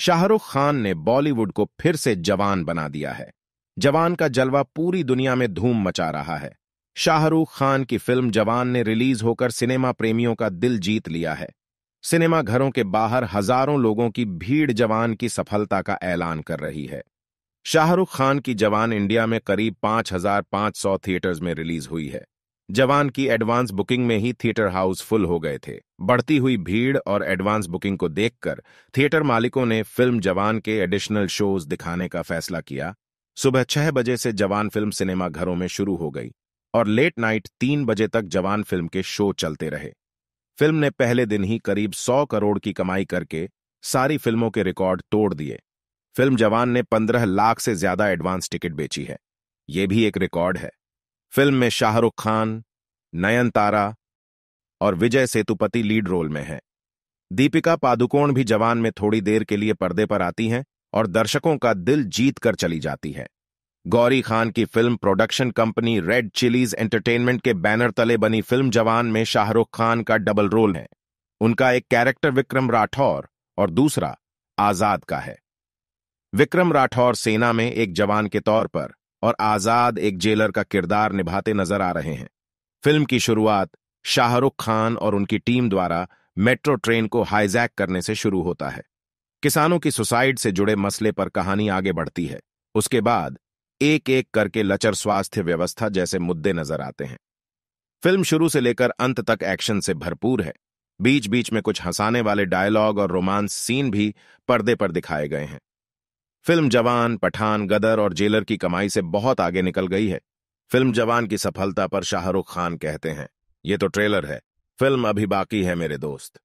शाहरुख खान ने बॉलीवुड को फिर से जवान बना दिया है जवान का जलवा पूरी दुनिया में धूम मचा रहा है शाहरुख खान की फिल्म जवान ने रिलीज होकर सिनेमा प्रेमियों का दिल जीत लिया है सिनेमा घरों के बाहर हजारों लोगों की भीड़ जवान की सफलता का ऐलान कर रही है शाहरुख खान की जवान इंडिया में करीब 5,500 थिएटर्स में रिलीज हुई है जवान की एडवांस बुकिंग में ही थिएटर हाउस फुल हो गए थे बढ़ती हुई भीड़ और एडवांस बुकिंग को देखकर थिएटर मालिकों ने फिल्म जवान के एडिशनल शोज दिखाने का फैसला किया सुबह छह बजे से जवान फिल्म सिनेमा घरों में शुरू हो गई और लेट नाइट तीन बजे तक जवान फिल्म के शो चलते रहे फिल्म ने पहले दिन ही करीब सौ करोड़ की कमाई करके सारी फिल्मों के रिकॉर्ड तोड़ दिए फिल्म जवान ने पंद्रह लाख से ज्यादा एडवांस टिकट बेची है यह भी एक रिकॉर्ड है फिल्म में शाहरुख खान नयनतारा और विजय सेतुपति लीड रोल में हैं। दीपिका पादुकोण भी जवान में थोड़ी देर के लिए पर्दे पर आती हैं और दर्शकों का दिल जीत कर चली जाती है गौरी खान की film production company Red Chillies Entertainment के बैनर तले बनी फिल्म जवान में शाहरुख खान का डबल रोल है उनका एक कैरेक्टर विक्रम राठौर और दूसरा आजाद का है विक्रम राठौर सेना में एक जवान के तौर पर और आजाद एक जेलर का किरदार निभाते नजर आ रहे हैं फिल्म की शुरुआत शाहरुख खान और उनकी टीम द्वारा मेट्रो ट्रेन को हाईजैक करने से शुरू होता है किसानों की सुसाइड से जुड़े मसले पर कहानी आगे बढ़ती है उसके बाद एक एक करके लचर स्वास्थ्य व्यवस्था जैसे मुद्दे नजर आते हैं फिल्म शुरू से लेकर अंत तक एक्शन से भरपूर है बीच बीच में कुछ हंसाने वाले डायलॉग और रोमांस सीन भी पर्दे पर दिखाए गए हैं फिल्म जवान पठान गदर और जेलर की कमाई से बहुत आगे निकल गई है फिल्म जवान की सफलता पर शाहरुख खान कहते हैं ये तो ट्रेलर है फिल्म अभी बाकी है मेरे दोस्त